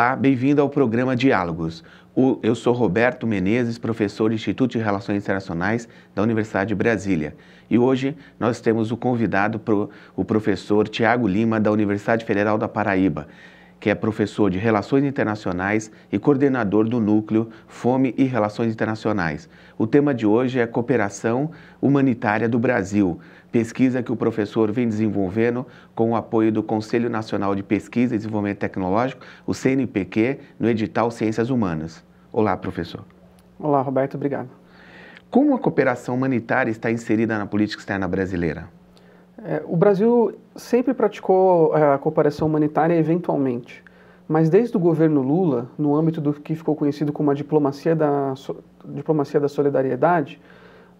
Olá, bem-vindo ao programa Diálogos. Eu sou Roberto Menezes, professor do Instituto de Relações Internacionais da Universidade de Brasília. E hoje nós temos o convidado, o professor Tiago Lima, da Universidade Federal da Paraíba que é professor de Relações Internacionais e coordenador do núcleo Fome e Relações Internacionais. O tema de hoje é Cooperação Humanitária do Brasil, pesquisa que o professor vem desenvolvendo com o apoio do Conselho Nacional de Pesquisa e Desenvolvimento Tecnológico, o CNPq, no edital Ciências Humanas. Olá, professor. Olá, Roberto, obrigado. Como a cooperação humanitária está inserida na política externa brasileira? É, o Brasil sempre praticou é, a cooperação humanitária eventualmente, mas desde o governo Lula, no âmbito do que ficou conhecido como a diplomacia da, so, diplomacia da solidariedade,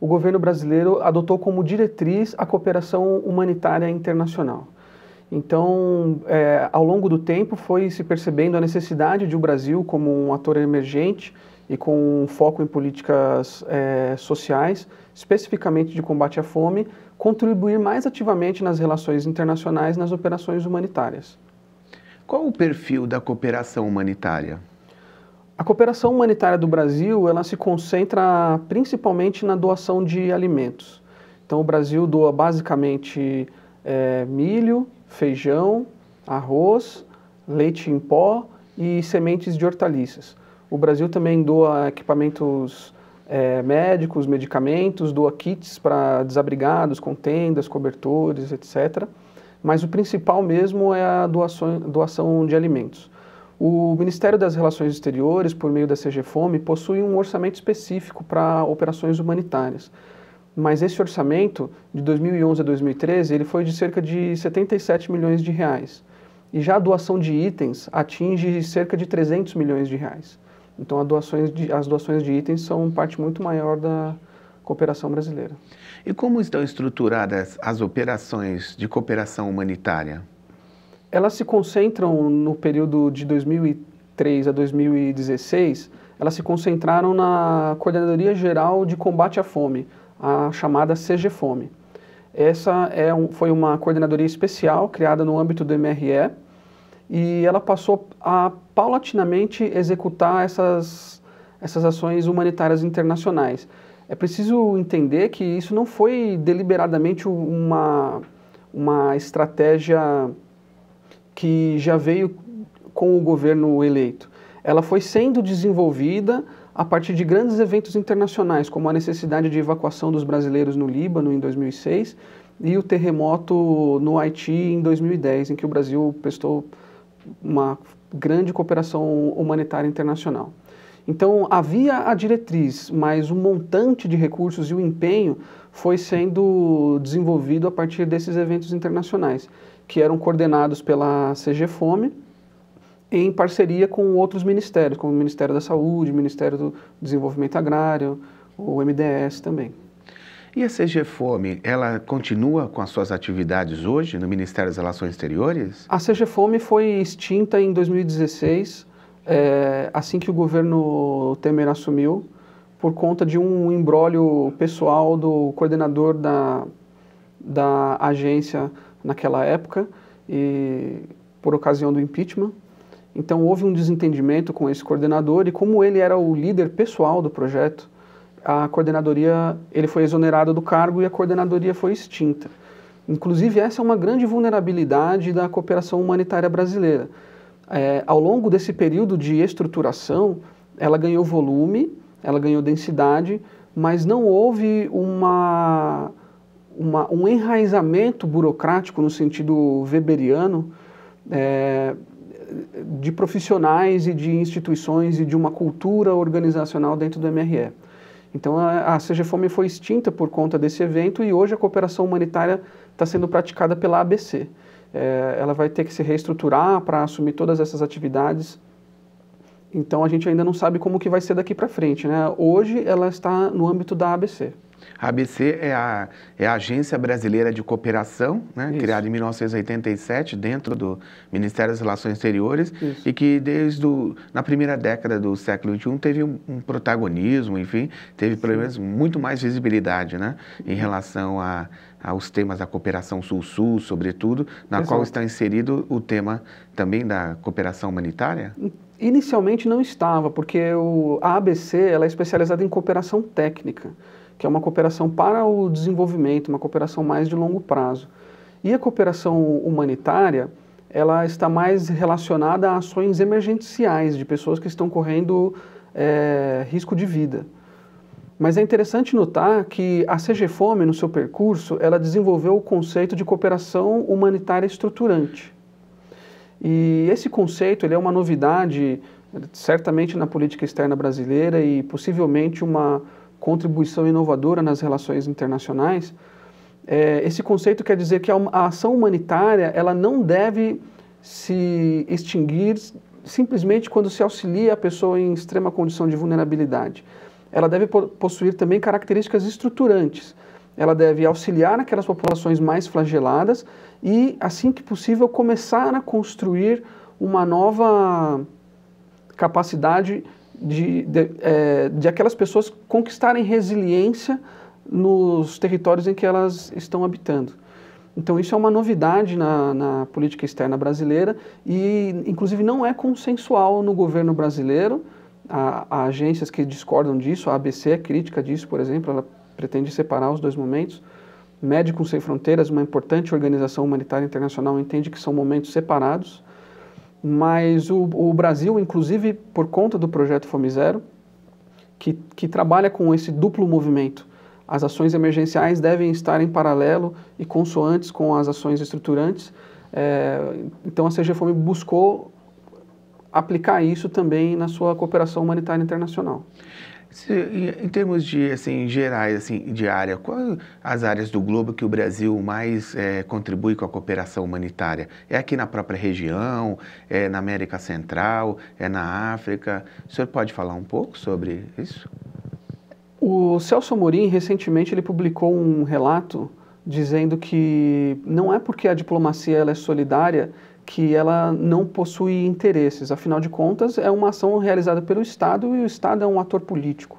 o governo brasileiro adotou como diretriz a cooperação humanitária internacional. Então, é, ao longo do tempo, foi se percebendo a necessidade de o Brasil, como um ator emergente e com um foco em políticas é, sociais, especificamente de combate à fome, contribuir mais ativamente nas relações internacionais nas operações humanitárias. Qual o perfil da cooperação humanitária? A cooperação humanitária do Brasil ela se concentra principalmente na doação de alimentos. Então, o Brasil doa basicamente é, milho, feijão, arroz, leite em pó e sementes de hortaliças. O Brasil também doa equipamentos é, médicos, medicamentos, doa kits para desabrigados, contendas, cobertores, etc. Mas o principal mesmo é a doação, doação de alimentos. O Ministério das Relações Exteriores, por meio da CG Fome, possui um orçamento específico para operações humanitárias. Mas esse orçamento, de 2011 a 2013, ele foi de cerca de 77 milhões de reais. E já a doação de itens atinge cerca de 300 milhões de reais. Então, a doações de, as doações de itens são parte muito maior da cooperação brasileira. E como estão estruturadas as operações de cooperação humanitária? Elas se concentram no período de 2003 a 2016, elas se concentraram na Coordenadoria Geral de Combate à Fome, a chamada CGFome. Essa é um, foi uma coordenadoria especial criada no âmbito do MRE, e ela passou a paulatinamente executar essas, essas ações humanitárias internacionais. É preciso entender que isso não foi deliberadamente uma, uma estratégia que já veio com o governo eleito. Ela foi sendo desenvolvida a partir de grandes eventos internacionais, como a necessidade de evacuação dos brasileiros no Líbano em 2006 e o terremoto no Haiti em 2010, em que o Brasil prestou uma grande cooperação humanitária internacional. Então havia a diretriz, mas o montante de recursos e o empenho foi sendo desenvolvido a partir desses eventos internacionais, que eram coordenados pela CG Fome em parceria com outros ministérios, como o Ministério da Saúde, o Ministério do Desenvolvimento Agrário, o MDS também. E a CG Fome, ela continua com as suas atividades hoje no Ministério das Relações Exteriores? A CG Fome foi extinta em 2016, é, eh, assim que o governo Temer assumiu, por conta de um embrólio pessoal do coordenador da, da agência naquela época, e por ocasião do impeachment. Então houve um desentendimento com esse coordenador e como ele era o líder pessoal do projeto, a coordenadoria, ele foi exonerado do cargo e a coordenadoria foi extinta. Inclusive, essa é uma grande vulnerabilidade da cooperação humanitária brasileira. É, ao longo desse período de estruturação, ela ganhou volume, ela ganhou densidade, mas não houve uma, uma um enraizamento burocrático, no sentido weberiano, é, de profissionais e de instituições e de uma cultura organizacional dentro do MRE. Então a, a Fome foi extinta por conta desse evento e hoje a cooperação humanitária está sendo praticada pela ABC. É, ela vai ter que se reestruturar para assumir todas essas atividades então a gente ainda não sabe como que vai ser daqui para frente, né? Hoje ela está no âmbito da ABC. A ABC é a, é a Agência Brasileira de Cooperação, né, criada em 1987 dentro do Ministério das Relações Exteriores Isso. e que desde na primeira década do século XXI teve um, um protagonismo, enfim, teve pelo menos muito mais visibilidade né, em relação a, aos temas da cooperação sul-sul, sobretudo, na Exato. qual está inserido o tema também da cooperação humanitária? Inicialmente não estava, porque o, a ABC ela é especializada em cooperação técnica, que é uma cooperação para o desenvolvimento, uma cooperação mais de longo prazo. E a cooperação humanitária, ela está mais relacionada a ações emergenciais de pessoas que estão correndo é, risco de vida. Mas é interessante notar que a CGFOME, no seu percurso, ela desenvolveu o conceito de cooperação humanitária estruturante. E esse conceito ele é uma novidade, certamente na política externa brasileira e possivelmente uma contribuição inovadora nas relações internacionais. É, esse conceito quer dizer que a, a ação humanitária ela não deve se extinguir simplesmente quando se auxilia a pessoa em extrema condição de vulnerabilidade. Ela deve possuir também características estruturantes. Ela deve auxiliar aquelas populações mais flageladas e, assim que possível, começar a construir uma nova capacidade de, de, é, de aquelas pessoas conquistarem resiliência nos territórios em que elas estão habitando. Então, isso é uma novidade na, na, política externa brasileira e, inclusive, não é consensual no governo brasileiro. Há, há, agências que discordam disso, a ABC é crítica disso, por exemplo, ela pretende separar os dois momentos. Médicos Sem Fronteiras, uma importante organização humanitária internacional, entende que são momentos separados, mas o, o Brasil, inclusive por conta do projeto Fome Zero, que, que trabalha com esse duplo movimento, as ações emergenciais devem estar em paralelo e consoantes com as ações estruturantes. É, então a CGFOM buscou aplicar isso também na sua cooperação humanitária internacional. Em termos de assim gerais assim de área, quais as áreas do globo que o Brasil mais é, contribui com a cooperação humanitária? É aqui na própria região? É na América Central? É na África? O senhor pode falar um pouco sobre isso? O Celso Morim recentemente ele publicou um relato dizendo que não é porque a diplomacia ela é solidária que ela não possui interesses. Afinal de contas, é uma ação realizada pelo Estado e o Estado é um ator político.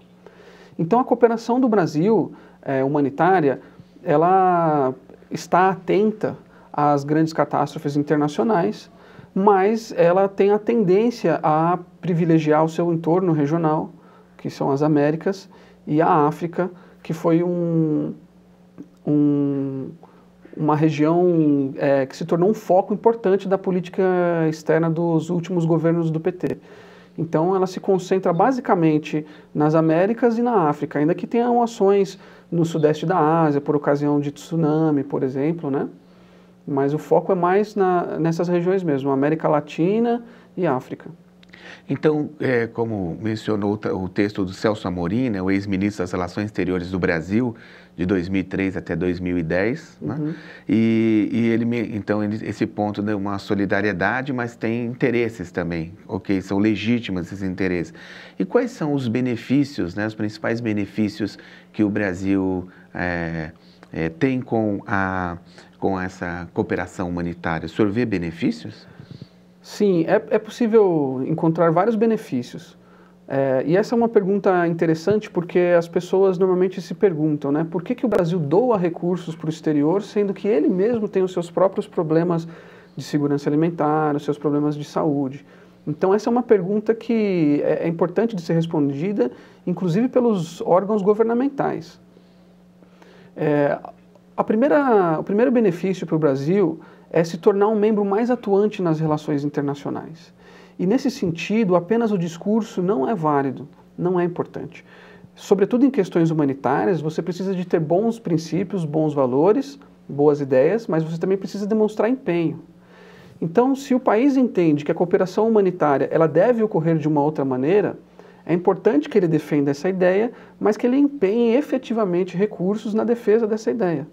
Então, a cooperação do Brasil é, humanitária, ela está atenta às grandes catástrofes internacionais, mas ela tem a tendência a privilegiar o seu entorno regional, que são as Américas, e a África, que foi um, um uma região é, que se tornou um foco importante da política externa dos últimos governos do PT. Então, ela se concentra basicamente nas Américas e na África, ainda que tenham ações no sudeste da Ásia, por ocasião de tsunami, por exemplo, né? Mas o foco é mais na, nessas regiões mesmo, América Latina e África. Então, é, como mencionou o texto do Celso Amorim, né, o ex-ministro das Relações Exteriores do Brasil, de 2003 até 2010, né? uhum. né? e, e, ele me, então ele, esse ponto de né, uma solidariedade, mas tem interesses também, ok? São legítimos esses interesses. E quais são os benefícios, né, os principais benefícios que o Brasil é, é, tem com, a, com essa cooperação humanitária? O senhor vê benefícios? Sim, é, é possível encontrar vários benefícios. É, e essa é uma pergunta interessante porque as pessoas normalmente se perguntam, né? Por que, que o Brasil doa recursos para o exterior, sendo que ele mesmo tem os seus próprios problemas de segurança alimentar, os seus problemas de saúde? Então, essa é uma pergunta que é, é importante de ser respondida, inclusive pelos órgãos governamentais. É, a primeira, o primeiro benefício para o Brasil é se tornar um membro mais atuante nas relações internacionais. E nesse sentido, apenas o discurso não é válido, não é importante. Sobretudo em questões humanitárias, você precisa de ter bons princípios, bons valores, boas ideias, mas você também precisa demonstrar empenho. Então, se o país entende que a cooperação humanitária ela deve ocorrer de uma outra maneira, é importante que ele defenda essa ideia, mas que ele empenhe efetivamente recursos na defesa dessa ideia.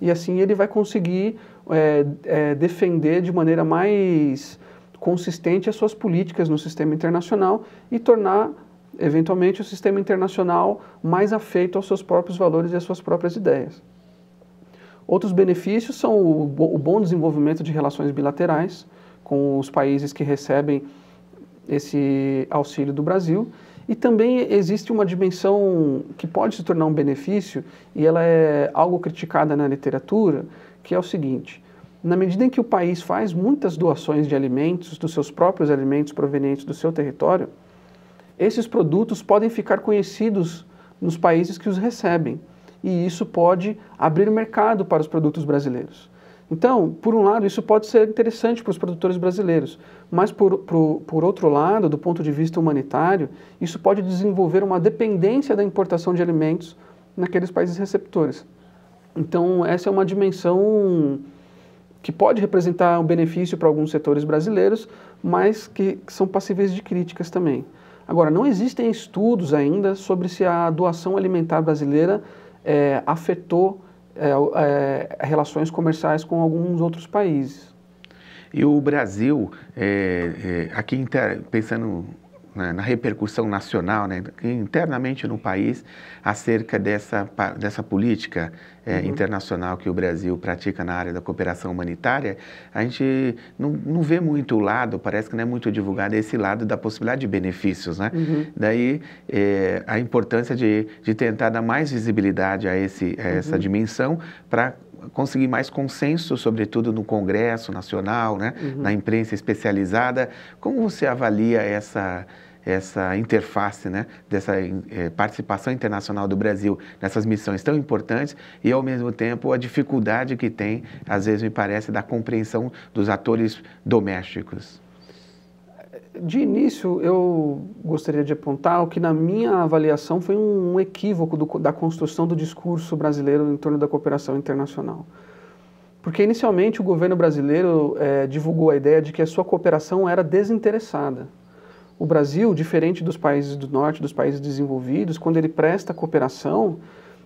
E assim ele vai conseguir é, é, defender de maneira mais consistente as suas políticas no sistema internacional e tornar, eventualmente, o sistema internacional mais afeito aos seus próprios valores e às suas próprias ideias. Outros benefícios são o, o bom desenvolvimento de relações bilaterais com os países que recebem esse auxílio do Brasil. E também existe uma dimensão que pode se tornar um benefício, e ela é algo criticada na literatura, que é o seguinte: na medida em que o país faz muitas doações de alimentos, dos seus próprios alimentos provenientes do seu território, esses produtos podem ficar conhecidos nos países que os recebem. E isso pode abrir mercado para os produtos brasileiros. Então, por um lado, isso pode ser interessante para os produtores brasileiros, mas por, por, por, outro lado, do ponto de vista humanitário, isso pode desenvolver uma dependência da importação de alimentos naqueles países receptores. Então, essa é uma dimensão que pode representar um benefício para alguns setores brasileiros, mas que, que são passíveis de críticas também. Agora, não existem estudos ainda sobre se a doação alimentar brasileira é, afetou é, é, relações comerciais com alguns outros países. E o Brasil, é, é, aqui pensando né, na repercussão nacional, né, internamente no país, acerca dessa, dessa política é, uhum. internacional que o Brasil pratica na área da cooperação humanitária, a gente não, não vê muito o lado, parece que não é muito divulgado esse lado da possibilidade de benefícios. Né? Uhum. Daí é, a importância de, de tentar dar mais visibilidade a, esse, a essa uhum. dimensão para conseguir mais consenso, sobretudo no Congresso Nacional, né? Uhum. na imprensa especializada. Como você avalia essa, essa interface né? dessa é, participação internacional do Brasil nessas missões tão importantes e, ao mesmo tempo, a dificuldade que tem, às vezes me parece, da compreensão dos atores domésticos? De início, eu gostaria de apontar o que, na minha avaliação, foi um equívoco do, da construção do discurso brasileiro em torno da cooperação internacional. Porque, inicialmente, o governo brasileiro é, divulgou a ideia de que a sua cooperação era desinteressada. O Brasil, diferente dos países do norte, dos países desenvolvidos, quando ele presta cooperação,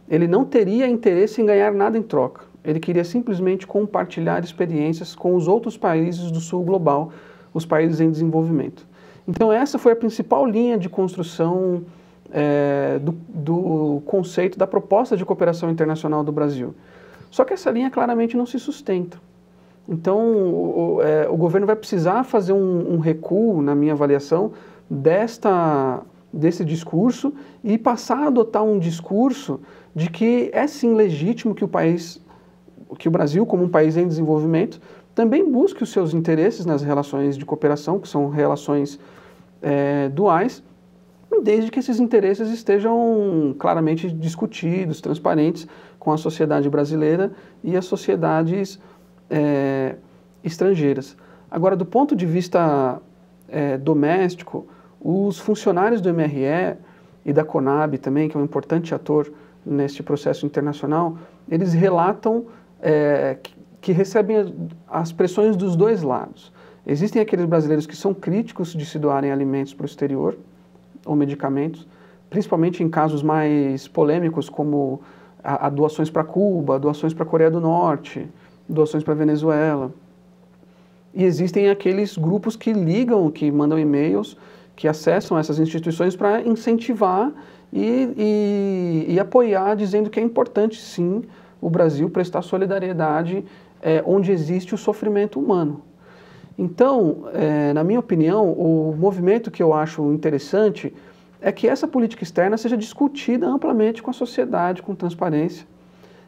ele não teria interesse em ganhar nada em troca. Ele queria simplesmente compartilhar experiências com os outros países do sul global os países em desenvolvimento. Então, essa foi a principal linha de construção é, do, do conceito, da proposta de cooperação internacional do Brasil. Só que essa linha claramente não se sustenta. Então, o, é, o governo vai precisar fazer um, um, recuo, na minha avaliação, desta, desse discurso e passar a adotar um discurso de que é sim legítimo que o país, que o Brasil, como um país em desenvolvimento, também busque os seus interesses nas relações de cooperação, que são relações é, duais, desde que esses interesses estejam claramente discutidos, transparentes com a sociedade brasileira e as sociedades é, estrangeiras. Agora, do ponto de vista é, doméstico, os funcionários do MRE e da Conab também, que é um importante ator neste processo internacional, eles relatam é, que que recebem as pressões dos dois lados. Existem aqueles brasileiros que são críticos de se doarem alimentos para o exterior ou medicamentos, principalmente em casos mais polêmicos como a, a doações para Cuba, doações para Coreia do Norte, doações para Venezuela. E existem aqueles grupos que ligam, que mandam e-mails, que acessam essas instituições para incentivar e, e, e apoiar, dizendo que é importante sim o Brasil prestar solidariedade é, onde existe o sofrimento humano. Então, é, na minha opinião, o movimento que eu acho interessante é que essa política externa seja discutida amplamente com a sociedade, com transparência,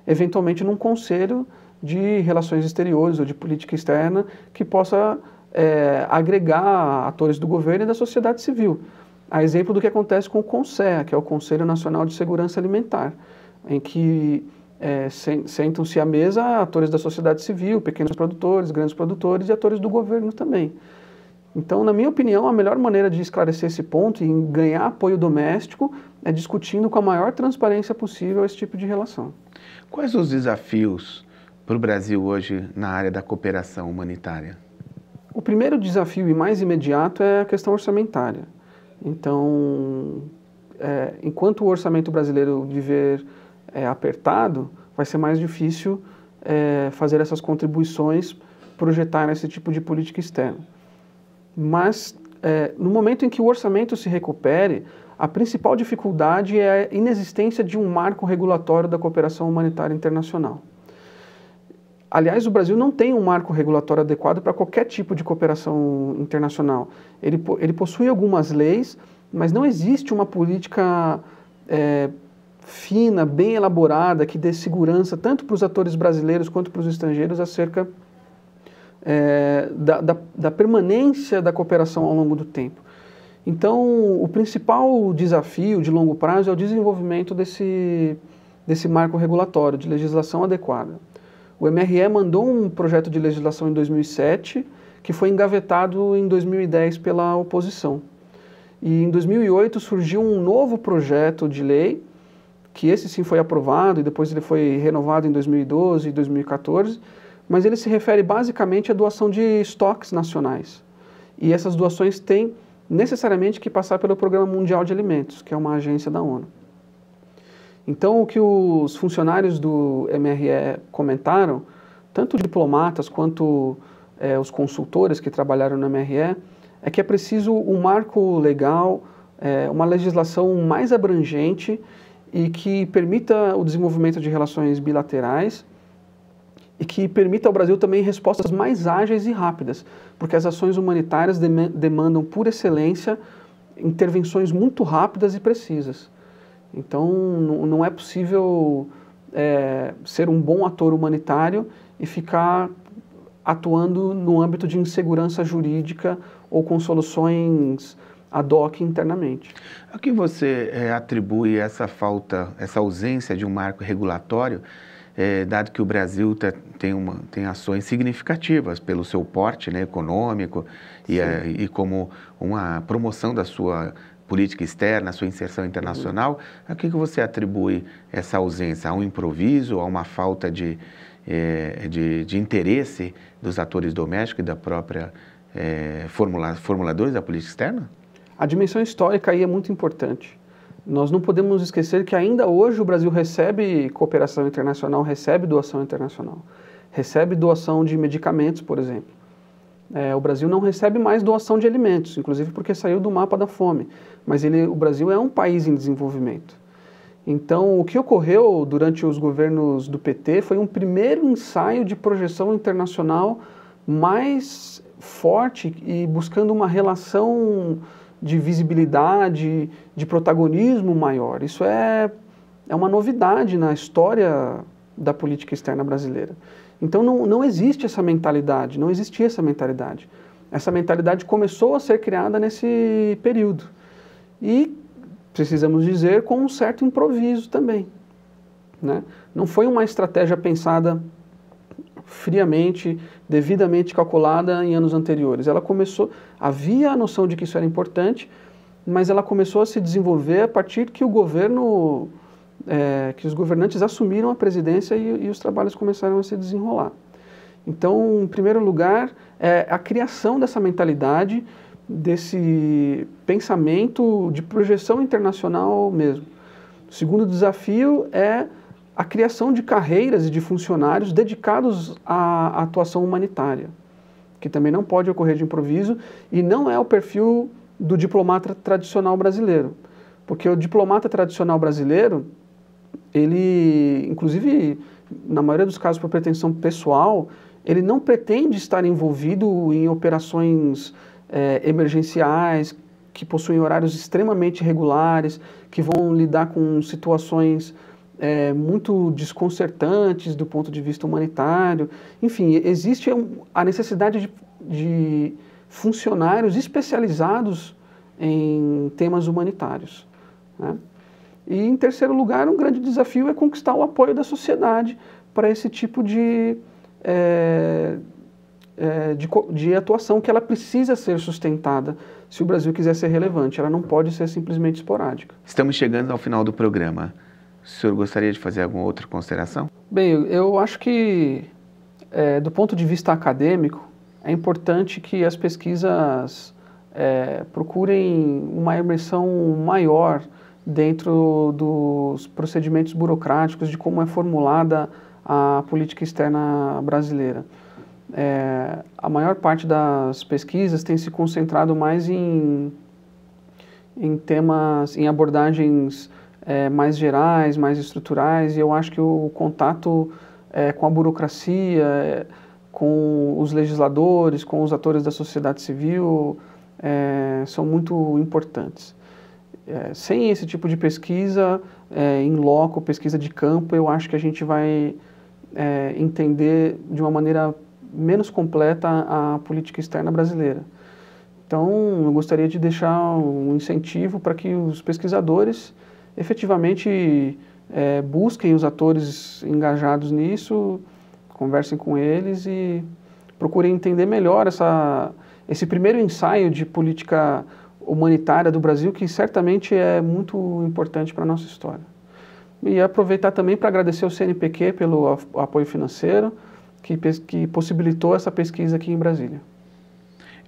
eventualmente num conselho de relações exteriores ou de política externa que possa é, agregar atores do governo e da sociedade civil. A exemplo do que acontece com o CONSEA, que é o Conselho Nacional de Segurança Alimentar, em que é, sentam-se à mesa atores da sociedade civil, pequenos produtores, grandes produtores e atores do governo também. Então, na minha opinião, a melhor maneira de esclarecer esse ponto e ganhar apoio doméstico é discutindo com a maior transparência possível esse tipo de relação. Quais os desafios para o Brasil hoje na área da cooperação humanitária? O primeiro desafio e mais imediato é a questão orçamentária. Então, é, enquanto o orçamento brasileiro viver é, apertado, vai ser mais difícil é, fazer essas contribuições, projetar esse tipo de política externa. Mas, é, no momento em que o orçamento se recupere, a principal dificuldade é a inexistência de um marco regulatório da cooperação humanitária internacional. Aliás, o Brasil não tem um marco regulatório adequado para qualquer tipo de cooperação internacional. Ele, ele possui algumas leis, mas não existe uma política é, fina, bem elaborada, que dê segurança tanto para os atores brasileiros quanto para os estrangeiros acerca é, da, da, da permanência da cooperação ao longo do tempo. Então, o principal desafio de longo prazo é o desenvolvimento desse, desse marco regulatório, de legislação adequada. O MRE mandou um projeto de legislação em 2007, que foi engavetado em 2010 pela oposição. E em 2008 surgiu um novo projeto de lei, que esse sim foi aprovado e depois ele foi renovado em 2012 e 2014, mas ele se refere basicamente à doação de estoques nacionais. E essas doações têm necessariamente que passar pelo Programa Mundial de Alimentos, que é uma agência da ONU. Então, o que os funcionários do MRE comentaram, tanto diplomatas quanto é, os consultores que trabalharam no MRE, é que é preciso um marco legal, é, uma legislação mais abrangente e que permita o desenvolvimento de relações bilaterais e que permita ao Brasil também respostas mais ágeis e rápidas, porque as ações humanitárias dem demandam, por excelência, intervenções muito rápidas e precisas. Então, não é possível é, ser um bom ator humanitário e ficar atuando no âmbito de insegurança jurídica ou com soluções a DOC internamente. A que você é, atribui essa falta, essa ausência de um marco regulatório, é, dado que o Brasil tá, tem, uma, tem ações significativas pelo seu porte né, econômico e, é, e como uma promoção da sua política externa, sua inserção internacional, uhum. a que, que você atribui essa ausência? A um improviso, a uma falta de, é, de, de, interesse dos atores domésticos e da própria é, formula, formuladores da política externa? A dimensão histórica aí é muito importante. Nós não podemos esquecer que ainda hoje o Brasil recebe cooperação internacional, recebe doação internacional, recebe doação de medicamentos, por exemplo. É, o Brasil não recebe mais doação de alimentos, inclusive porque saiu do mapa da fome. Mas ele, o Brasil é um país em desenvolvimento. Então, o que ocorreu durante os governos do PT foi um primeiro ensaio de projeção internacional mais forte e buscando uma relação de visibilidade, de protagonismo maior. Isso é, é uma novidade na história da política externa brasileira. Então não, não existe essa mentalidade, não existia essa mentalidade. Essa mentalidade começou a ser criada nesse período. E, precisamos dizer, com um certo improviso também. Né? Não foi uma estratégia pensada friamente, devidamente calculada em anos anteriores. Ela começou, havia a noção de que isso era importante, mas ela começou a se desenvolver a partir que o governo, é, que os governantes assumiram a presidência e, e os trabalhos começaram a se desenrolar. Então, em primeiro lugar, é a criação dessa mentalidade, desse pensamento de projeção internacional mesmo. O segundo desafio é a criação de carreiras e de funcionários dedicados à atuação humanitária, que também não pode ocorrer de improviso e não é o perfil do diplomata tradicional brasileiro. Porque o diplomata tradicional brasileiro, ele, inclusive, na maioria dos casos por pretensão pessoal, ele não pretende estar envolvido em operações é, emergenciais que possuem horários extremamente regulares, que vão lidar com situações é, muito desconcertantes do ponto de vista humanitário. Enfim, existe a necessidade de, de funcionários especializados em temas humanitários. Né? E, em terceiro lugar, um grande desafio é conquistar o apoio da sociedade para esse tipo de, é, é, de, de, atuação que ela precisa ser sustentada se o Brasil quiser ser relevante. Ela não pode ser simplesmente esporádica. Estamos chegando ao final do programa. O senhor gostaria de fazer alguma outra consideração? Bem, eu acho que, é, do ponto de vista acadêmico, é importante que as pesquisas é, procurem uma imersão maior dentro dos procedimentos burocráticos de como é formulada a política externa brasileira. É, a maior parte das pesquisas tem se concentrado mais em, em temas, em abordagens é, mais gerais, mais estruturais, e eu acho que o contato é, com a burocracia, é, com os legisladores, com os atores da sociedade civil, é, são muito importantes. É, sem esse tipo de pesquisa, é, em loco, pesquisa de campo, eu acho que a gente vai entender de uma maneira menos completa a política externa brasileira. Então, eu gostaria de deixar um incentivo para que os pesquisadores efetivamente é, busquem os atores engajados nisso, conversem com eles e procurem entender melhor essa, esse primeiro ensaio de política humanitária do Brasil, que certamente é muito importante para a nossa história. E aproveitar também para agradecer ao CNPq pelo apoio financeiro, que, que possibilitou essa pesquisa aqui em Brasília.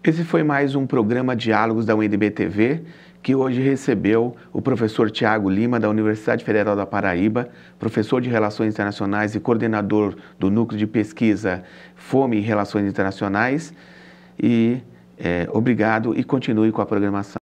Esse foi mais um programa Diálogos da UNDB TV que hoje recebeu o professor Tiago Lima, da Universidade Federal da Paraíba, professor de Relações Internacionais e coordenador do Núcleo de Pesquisa Fome e Relações Internacionais. E é, obrigado e continue com a programação.